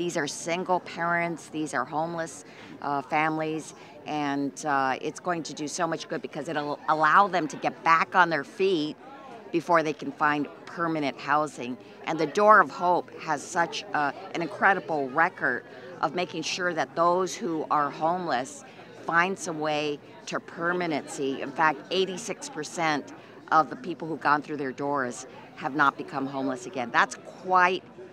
These are single parents, these are homeless uh, families, and uh, it's going to do so much good because it'll allow them to get back on their feet before they can find permanent housing. And the Door of Hope has such an incredible record of making sure that those who are homeless find some way to permanency. In fact, 86% of the people who've gone through their doors have not become homeless again. That's quite